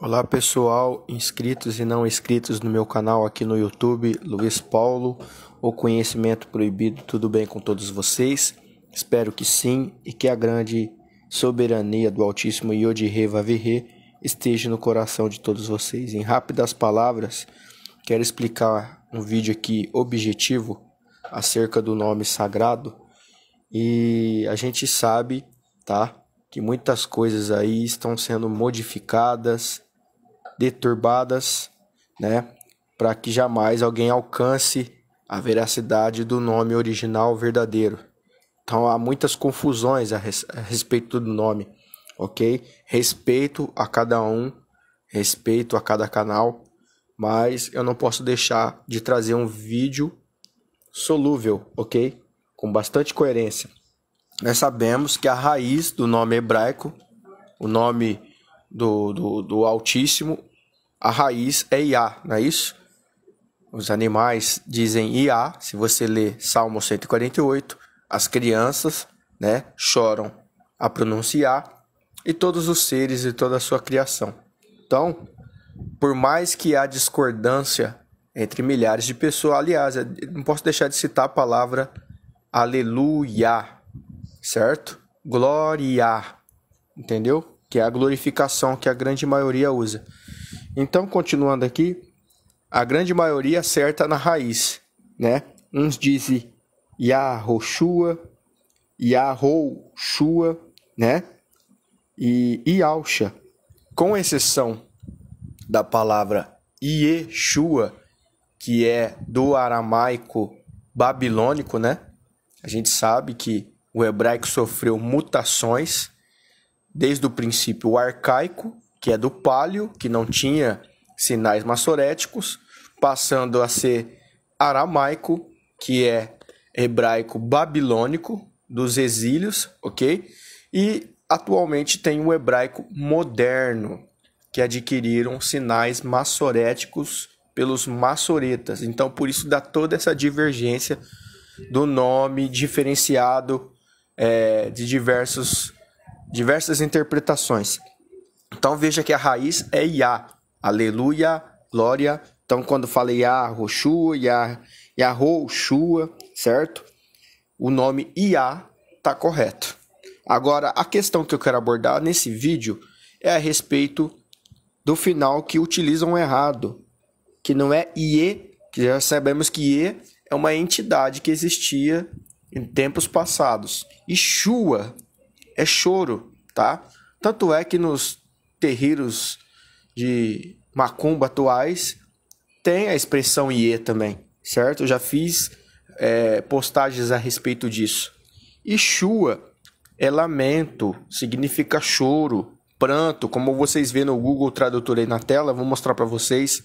Olá pessoal, inscritos e não inscritos no meu canal aqui no YouTube, Luiz Paulo, o Conhecimento Proibido, tudo bem com todos vocês? Espero que sim e que a grande soberania do Altíssimo Reva Virre esteja no coração de todos vocês. Em rápidas palavras, quero explicar um vídeo aqui objetivo acerca do nome sagrado e a gente sabe, tá? Que muitas coisas aí estão sendo modificadas, deturbadas, né? Para que jamais alguém alcance a veracidade do nome original verdadeiro. Então há muitas confusões a, res a respeito do nome, ok? Respeito a cada um, respeito a cada canal, mas eu não posso deixar de trazer um vídeo solúvel, ok? Com bastante coerência. Nós sabemos que a raiz do nome hebraico, o nome do, do, do Altíssimo, a raiz é ia, não é isso? Os animais dizem ia. se você lê Salmo 148, as crianças né, choram a pronunciar, e todos os seres e toda a sua criação. Então, por mais que há discordância entre milhares de pessoas, aliás, é, não posso deixar de citar a palavra aleluia, certo? Glória, entendeu? Que é a glorificação que a grande maioria usa. Então, continuando aqui, a grande maioria acerta na raiz, né? Uns dizem Yahoshua, Yahoshua, né? E Yalcha, com exceção da palavra Yeshua, que é do aramaico babilônico, né? A gente sabe que o hebraico sofreu mutações desde o princípio arcaico que é do pálio, que não tinha sinais maçoréticos, passando a ser aramaico, que é hebraico babilônico dos exílios, ok? E atualmente tem o hebraico moderno, que adquiriram sinais maçoréticos pelos maçoretas. Então, por isso dá toda essa divergência do nome diferenciado é, de diversos, diversas interpretações. Então veja que a raiz é ia Aleluia, glória. Então quando fala Yah, Roshua, Yah, Yahoshua, certo? O nome ia tá correto. Agora, a questão que eu quero abordar nesse vídeo é a respeito do final que utilizam errado, que não é IE, que já sabemos que IE é uma entidade que existia em tempos passados. E Shua é choro, tá? Tanto é que nos terreiros de macumba atuais tem a expressão IE também, certo? Eu já fiz é, postagens a respeito disso. E chua é lamento, significa choro, pranto, como vocês vê no Google Tradutor aí na tela, vou mostrar para vocês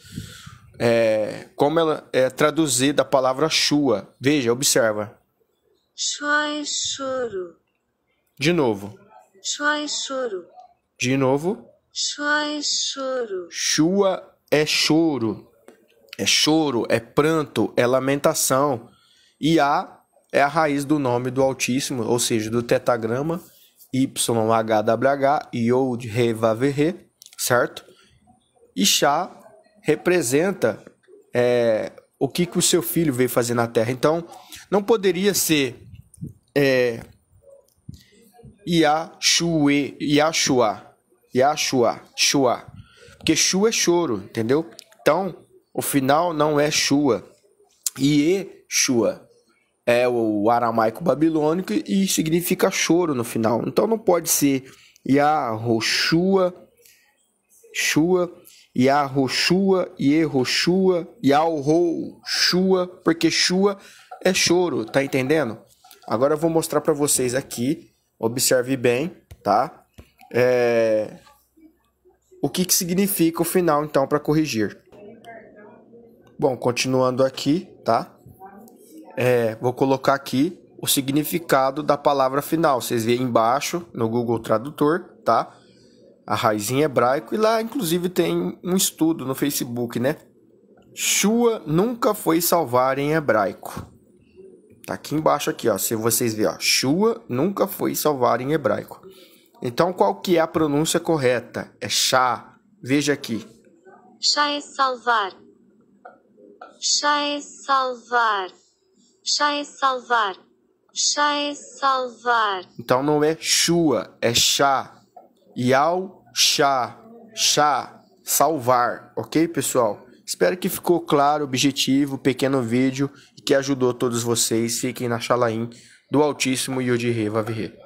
é, como ela é traduzida a palavra chua. Veja, observa. Shua é choro. De novo. Shua é choro. De novo. Chua é choro. Chua é choro. É choro, é pranto, é lamentação. E A é a raiz do nome do Altíssimo, ou seja, do tetagrama YHWH, Yod Revaverre, certo? E Chá representa é, o que, que o seu filho veio fazer na terra. Então, não poderia ser é, Yahshua, Yahshua, Yahshua, Shua. Porque Shua é choro, entendeu? Então, o final não é Shua. Yeshua é o aramaico babilônico e significa choro no final. Então não pode ser Yahoshua, Shua, Yahoshua, Yehoshua, Yahroshua, porque Shua é choro, tá entendendo? Agora eu vou mostrar para vocês aqui, observe bem, tá? É... O que, que significa o final, então, para corrigir? Bom, continuando aqui, tá? É, vou colocar aqui o significado da palavra final. Vocês veem embaixo no Google Tradutor, tá? A raiz em é hebraico. E lá, inclusive, tem um estudo no Facebook, né? Shua nunca foi salvar em hebraico. Tá aqui embaixo aqui, ó. Se vocês verem, ó. Shua nunca foi salvar em hebraico. Então qual que é a pronúncia correta? É chá. Veja aqui. Chá é salvar. Chá é salvar. Chá é salvar. Chá é salvar. Então não é chua, é chá. ao chá. Chá. Salvar. Ok, pessoal? Espero que ficou claro o objetivo, pequeno vídeo que ajudou todos vocês. Fiquem na Xalaim do Altíssimo Yudi Revavirre.